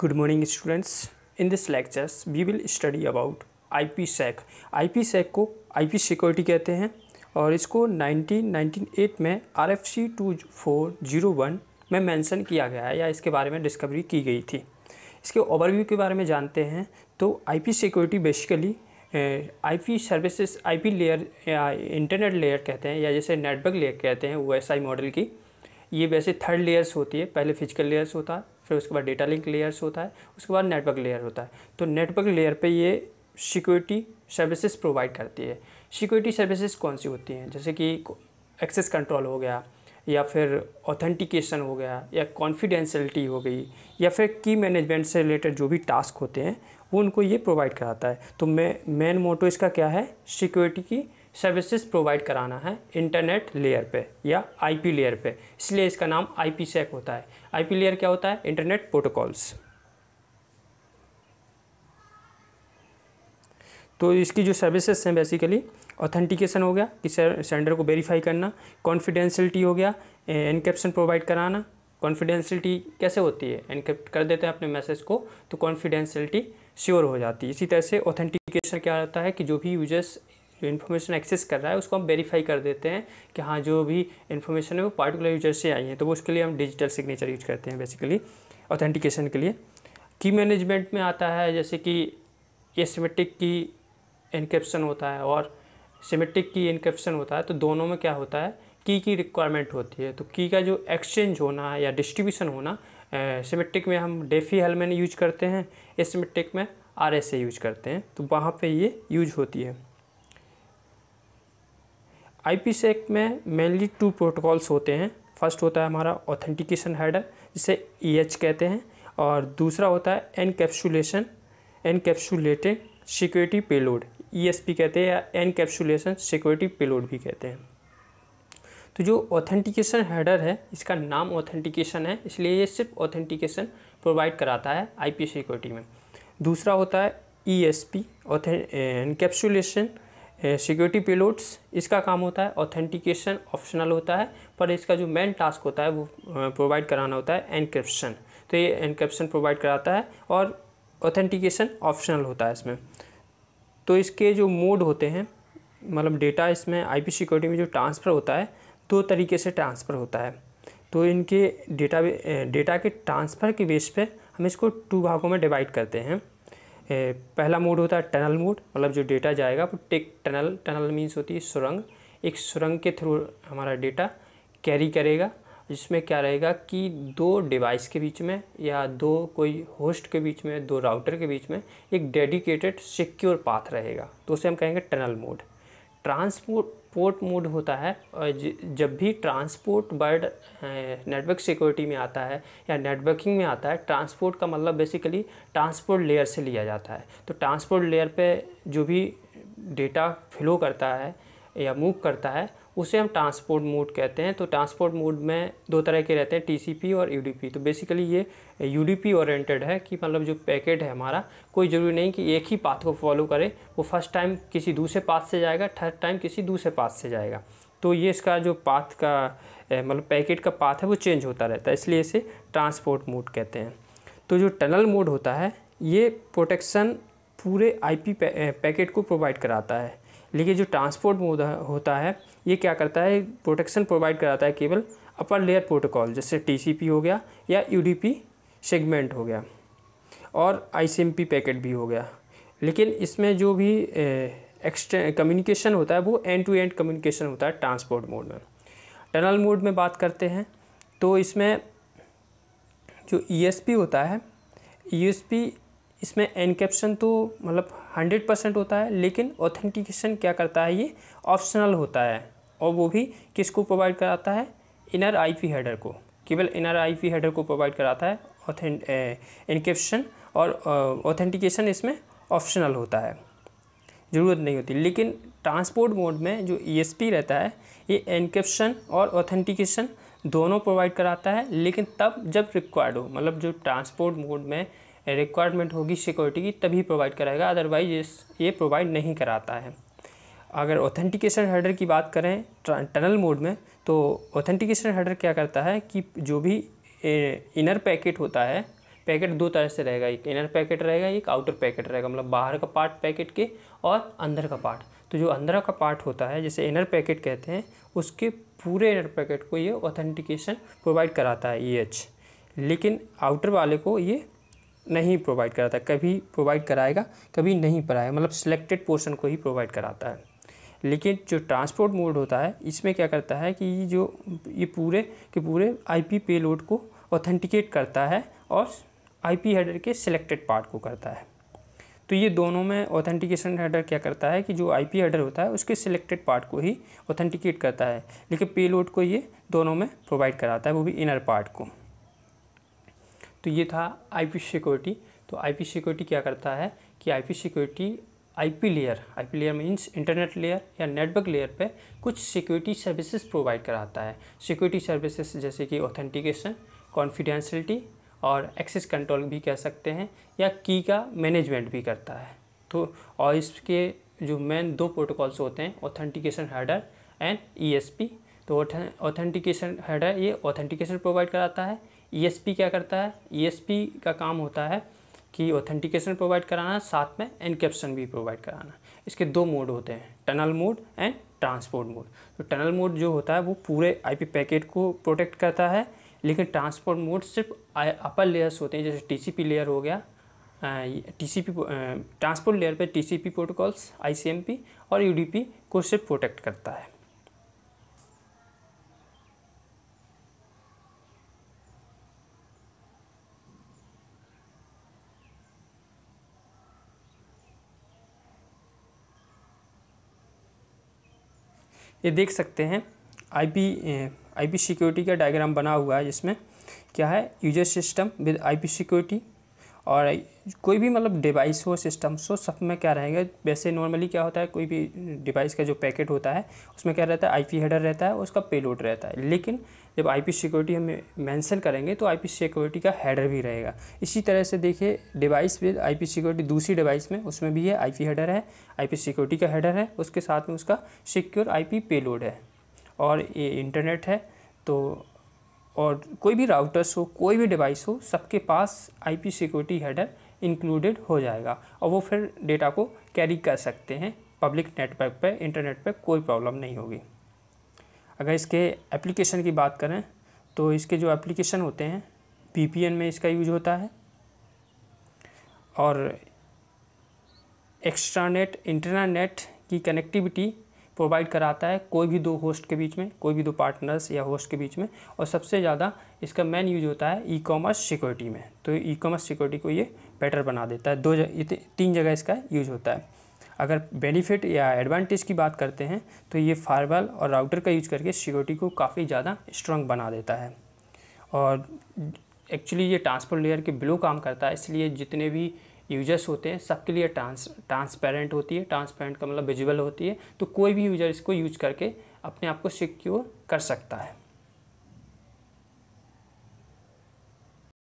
good morning students Good morning we will study about I P study I P IPsec को I P security कहते हैं और इसको nineteen eight में R F C two four zero one में mention किया गया है या इसके बारे में डिस्कवरी की गई थी इसके ओवरव्यू के बारे में जानते हैं तो I P security basically I P IP I P layer या इंटरनेट लेयर कहते हैं या जैसे नेटवर्क लेयर कहते हैं ओ मॉडल की ये वैसे थर्ड लेयर्स होती है पहले फिजिकल लेयर्स होता है फिर उसके बाद डेटा लिंक लेयर्स होता है उसके बाद नेटवर्क लेयर होता है तो नेटवर्क लेयर पे ये सिक्योरिटी सर्विसेज प्रोवाइड करती है सिक्योरिटी सर्विसेज कौन सी होती हैं जैसे कि एक्सेस कंट्रोल हो गया या फिर ऑथेंटिकेशन हो गया या कॉन्फिडेंशलिटी हो गई या फिर की मैनेजमेंट से रिलेटेड जो भी टास्क होते हैं वो उनको ये प्रोवाइड कराता है तो मैं मेन मोटो इसका क्या है सिक्योरिटी की सर्विसेज प्रोवाइड कराना है इंटरनेट लेयर पे या आईपी लेयर पे इसलिए इसका नाम आईपी सेक होता है आईपी लेयर क्या होता है इंटरनेट प्रोटोकॉल्स तो इसकी जो सर्विसेज हैं बेसिकली ऑथेंटिकेशन हो गया कि सेंडर को वेरीफाई करना कॉन्फिडेंशलिटी हो गया इनकेप्शन प्रोवाइड कराना कॉन्फिडेंशलिटी कैसे होती है एनक्रिप्ट कर देते हैं अपने मैसेज को तो कॉन्फिडेंशलिटी श्योर हो जाती है इसी तरह से ऑथेंटिकेशन क्या रहता है कि जो भी यूजर्स जो इन्फॉर्मेशन एक्सेस कर रहा है उसको हम वेरीफाई कर देते हैं कि हाँ जो भी इन्फॉर्मेशन है वो पार्टिकुलर यूजर से आई है तो वो उसके लिए हम डिजिटल सिग्नेचर यूज करते हैं बेसिकली ऑथेंटिकेशन के लिए की मैनेजमेंट में आता है जैसे कि एसिमेट्रिक की इनक्रिप्शन होता है और सीमेटिक की इनक्रिप्शन होता है तो दोनों में क्या होता है की की रिक्वायरमेंट होती है तो की का जो एक्सचेंज होना या डिस्ट्रीब्यूशन होना सिमेट्रिक में हम डेफी हेलमेन यूज करते हैं एसिमेट्रिक में आर यूज करते हैं तो वहाँ पे ये यूज होती है आईपीसेक में मेनली टू प्रोटोकॉल्स होते हैं फर्स्ट होता है हमारा ऑथेंटिकेशन हेडर जिसे ई e एच कहते हैं और दूसरा होता है encapsulation encapsulated security payload P कहते हैं या एनकैप्सुलेशन सिक्योरिटी पेलोड भी कहते हैं तो जो ऑथेंटिकेशन हेडर है इसका नाम ऑथेंटिकेशन है इसलिए ये सिर्फ ऑथेंटिकेशन प्रोवाइड कराता है आईपी सिक्योरिटी में दूसरा होता है ई एस पी ऑथे एनकैप्सुलेशन सिक्योरिटी पिलोट्स इसका काम होता है ऑथेंटिकेशन ऑप्शनल होता है पर इसका जो मेन टास्क होता है वो प्रोवाइड कराना होता है एनक्रिप्शन तो ये एनक्रिप्शन प्रोवाइड कराता है और ऑथेंटिकेशन ऑप्शनल होता है इसमें तो इसके जो मोड होते हैं मतलब डेटा इसमें आईपी सिक्योरिटी में जो ट्रांसफ़र होता है दो तरीके से ट्रांसफ़र होता है तो इनके डेटा डेटा के ट्रांसफ़र के बेस पे हम इसको टू भागों में डिवाइड करते हैं पहला मोड होता है टनल मोड मतलब जो डेटा जाएगा वो टेक टनल टनल मीन्स होती है सुरंग एक सुरंग के थ्रू हमारा डेटा कैरी करेगा जिसमें क्या रहेगा कि दो डिवाइस के बीच में या दो कोई होस्ट के बीच में दो राउटर के बीच में एक डेडिकेटेड सिक्योर पाथ रहेगा तो उसे हम कहेंगे tunnel mode transport transport mode होता है और जब भी ट्रांसपोर्ट वर्ड नेटवर्क सिक्योरिटी में आता है या नेटवर्किंग में आता है ट्रांसपोर्ट का मतलब बेसिकली ट्रांसपोर्ट लेयर से लिया जाता है तो ट्रांसपोर्ट लेयर पे जो भी डेटा फ्लो करता है या मूव करता है उसे हम ट्रांसपोर्ट मोड कहते हैं तो ट्रांसपोर्ट मोड में दो तरह के रहते हैं टीसीपी और यूडीपी तो बेसिकली ये यूडीपी ओरिएंटेड है कि मतलब जो पैकेट है हमारा कोई ज़रूरी नहीं कि एक ही पाथ को फॉलो करे वो फर्स्ट टाइम किसी दूसरे पाथ से जाएगा थर्ड टाइम किसी दूसरे पाथ से जाएगा तो ये इसका जो पाथ का मतलब पैकेट का पाथ है वो चेंज होता रहता है इसलिए इसे ट्रांसपोर्ट मोड कहते हैं तो जो टनल मोड होता है ये प्रोटेक्शन पूरे आईपी पैकेट को प्रोवाइड कराता है लेकिन जो ट्रांसपोर्ट मोड होता है ये क्या करता है प्रोटेक्शन प्रोवाइड कराता है केवल अपर लेयर प्रोटोकॉल जैसे टीसीपी हो गया या यूडीपी सेगमेंट हो गया और आईसीएमपी पैकेट भी हो गया लेकिन इसमें जो भी एक्सटे कम्युनिकेशन होता है वो एंड टू एंड कम्युनिकेशन होता है ट्रांसपोर्ट मोड में टनल मोड में बात करते हैं तो इसमें जो ई e होता है ई e इसमें एनकेप्शन तो मतलब 100 परसेंट होता है लेकिन ऑथेंटिकेशन क्या करता है ये ऑप्शनल होता है और वो भी किसको प्रोवाइड कराता है इनर आईपी हेडर को केवल इनर आईपी हेडर को प्रोवाइड कराता है ऑथेंट एनकेप्शन और ऑथेंटिकेशन इसमें ऑप्शनल होता है ज़रूरत नहीं होती लेकिन ट्रांसपोर्ट मोड में जो ई e रहता है ये एनकेप्शन और ऑथेंटिकेशन दोनों प्रोवाइड कराता है लेकिन तब जब रिक्वायर्ड हो मतलब जो ट्रांसपोर्ट मोड में रिक्वायरमेंट होगी सिक्योरिटी की तभी प्रोवाइड कराएगा अदरवाइज ये प्रोवाइड नहीं कराता है अगर ऑथेंटिकेशन हेडर की बात करें टनल मोड में तो ऑथेंटिकेशन हेडर क्या करता है कि जो भी इनर पैकेट होता है पैकेट दो तरह से रहेगा एक इनर पैकेट रहेगा एक आउटर पैकेट रहेगा मतलब बाहर का पार्ट पैकेट के और अंदर का पार्ट तो जो अंदर का पार्ट होता है जैसे इनर पैकेट कहते हैं उसके पूरे इनर पैकेट को ये ऑथेंटिकेशन प्रोवाइड कराता है ई e एच लेकिन आउटर वाले को ये नहीं प्रोवाइड कराता कभी प्रोवाइड कराएगा कभी नहीं कराएगा मतलब सिलेक्टेड पोर्शन को ही प्रोवाइड कराता है लेकिन जो ट्रांसपोर्ट मोड होता है इसमें क्या करता है कि जो ये पूरे के पूरे आईपी पेलोड को ऑथेंटिकेट करता है और आईपी हेडर के सिलेक्टेड पार्ट को करता है तो ये दोनों में ऑथेंटिकेशन हेडर क्या करता है कि जो आईपी हेडर होता है उसके सिलेक्टेड पार्ट को ही ऑथेंटिकेट करता है लेकिन पेलोड को ये दोनों में प्रोवाइड कराता है वो भी इनर पार्ट को तो ये था आईपी सिक्योरिटी तो आईपी सिक्योरिटी क्या करता है कि IP security IP layer IP layer means internet layer या नेटवर्क लेयर पे कुछ सिक्योरिटी सर्विसेज प्रोवाइड कराता है सिक्योरिटी सर्विसेज जैसे कि ऑथेंटिकेशन कॉन्फिडेंशलिटी और एक्सेस कंट्रोल भी कह सकते हैं या की का मैनेजमेंट भी करता है तो और इसके जो मेन दो प्रोटोकॉल्स होते हैं ऑथेंटिकेशन हेडर एंड ई तो ऑथेंटिकेशन हेडर ये ऑथेंटिकेशन प्रोवाइड कराता है ई e क्या करता है ई e का काम होता है कि ऑथेंटिकेशन प्रोवाइड कराना साथ में इनकेप्शन भी प्रोवाइड कराना इसके दो मोड होते हैं tunnel mode and transport mode तो टनल मोड जो होता है वो पूरे आईपी पैकेट को प्रोटेक्ट करता है लेकिन ट्रांसपोर्ट मोड सिर्फ अपर लेयर्स होते हैं जैसे टीसीपी लेयर हो गया टीसीपी ट्रांसपोर्ट लेयर पे टीसीपी प्रोटोकॉल्स आईसीएमपी और यूडीपी को सिर्फ प्रोटेक्ट करता है ये देख सकते हैं आईपी आईपी सिक्योरिटी का डायग्राम बना हुआ है जिसमें क्या है user system with IP security और कोई भी मतलब डिवाइस हो सिस्टम्स हो सब में क्या रहेगा वैसे नॉर्मली क्या होता है कोई भी डिवाइस का जो पैकेट होता है उसमें क्या रहता है आईपी हेडर रहता है उसका उसका पेलोड रहता है लेकिन जब आईपी सिक्योरिटी हम मेंशन करेंगे तो आईपी सिक्योरिटी का हेडर भी रहेगा इसी तरह से देखिए डिवाइस विद पी सिक्योरिटी दूसरी डिवाइस में उसमें भी है पी हेडर है पी सिक्योरिटी का हेडर है उसके साथ में उसका सिक्योर पे पेलोड है और ये इंटरनेट है तो और कोई भी राउटर्स हो कोई भी डिवाइस हो सबके पास आईपी सिक्योरिटी हेडर इंक्लूडेड हो जाएगा और वो फिर डेटा को कैरी कर सकते हैं पब्लिक नेटवर्क पर इंटरनेट पर कोई प्रॉब्लम नहीं होगी अगर इसके एप्लीकेशन की बात करें तो इसके जो एप्लीकेशन होते हैं वी में इसका यूज होता है और एक्स्ट्रा नेट इंटरनेट की कनेक्टिविटी प्रोवाइड कराता है कोई भी दो होस्ट के बीच में कोई भी दो पार्टनर्स या होस्ट के बीच में और सबसे ज़्यादा इसका मेन यूज होता है ई कॉमर्स सिक्योरिटी में तो ई कॉमर्स सिक्योरिटी को ये बेटर बना देता है दो जग, तीन जगह इसका यूज होता है अगर बेनिफिट या एडवांटेज की बात करते हैं तो ये फायरवॉल और राउटर का यूज करके सिक्योरिटी को काफ़ी ज़्यादा स्ट्रॉन्ग बना देता है और एक्चुअली ये ट्रांसपोर्ट लेयर के ब्लू काम करता है इसलिए जितने भी यूजर्स होते हैं सबके लिए ट्रांस ट्रांसपेरेंट होती है ट्रांसपेरेंट का मतलब विजुअल होती है तो कोई भी यूजर इसको यूज करके अपने आप को सिक्योर कर सकता है